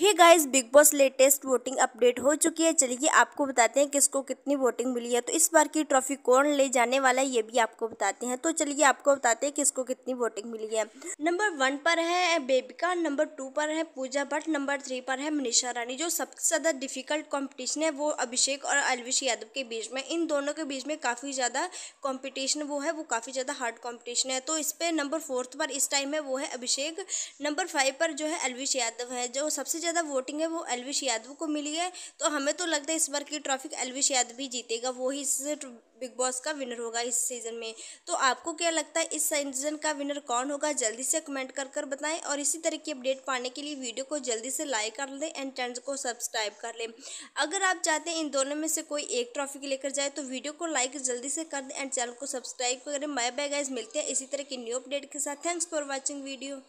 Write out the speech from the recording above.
हे guys Bigg Boss latest voting update हो चुकी है चलिए आपको बताते हैं किसको कितनी वोटिंग मिली है तो इस बार की ट्रॉफी कौन ले जाने वाला है ये भी आपको बताते हैं तो चलिए आपको बताते हैं किसको कितनी वोटिंग मिली है नंबर वन पर है बेबिका नंबर टू पर है पूजा भट्ट नंबर थ्री पर है मनीषा रानी जो सबसे ज़्यादा डिफिकल्ट कॉम्पिटिशन है वो अभिषेक और अलविश यादव के बीच में इन दोनों के बीच में काफ़ी ज़्यादा कॉम्पिटिशन वो है वो काफ़ी ज़्यादा हार्ड कॉम्पिटिशन है तो इस पर नंबर फोर्थ पर इस टाइम है वो है अभिषेक नंबर फाइव पर जो है अलविश यादव है जो सबसे ज़्यादा वोटिंग है वो एलविश यादव को मिली है तो हमें तो लगता है इस बार की ट्रॉफी एलविश यादव ही जीतेगा वो ही इस बिग बॉस का विनर होगा इस सीज़न में तो आपको क्या लगता है इस सीज़न का विनर कौन होगा जल्दी से कमेंट कर कर बताएं और इसी तरह की अपडेट पाने के लिए वीडियो को जल्दी से लाइक कर लें एंड चैनल को सब्सक्राइब कर लें अगर आप चाहते हैं इन दोनों में से कोई एक ट्रॉफी लेकर जाए तो वीडियो को लाइक जल्दी से कर दें एंड चैनल को सब्सक्राइब करें माई बाय गाइज मिलते हैं इसी तरह की न्यू अपडेट के साथ थैंक्स फॉर वॉचिंग वीडियो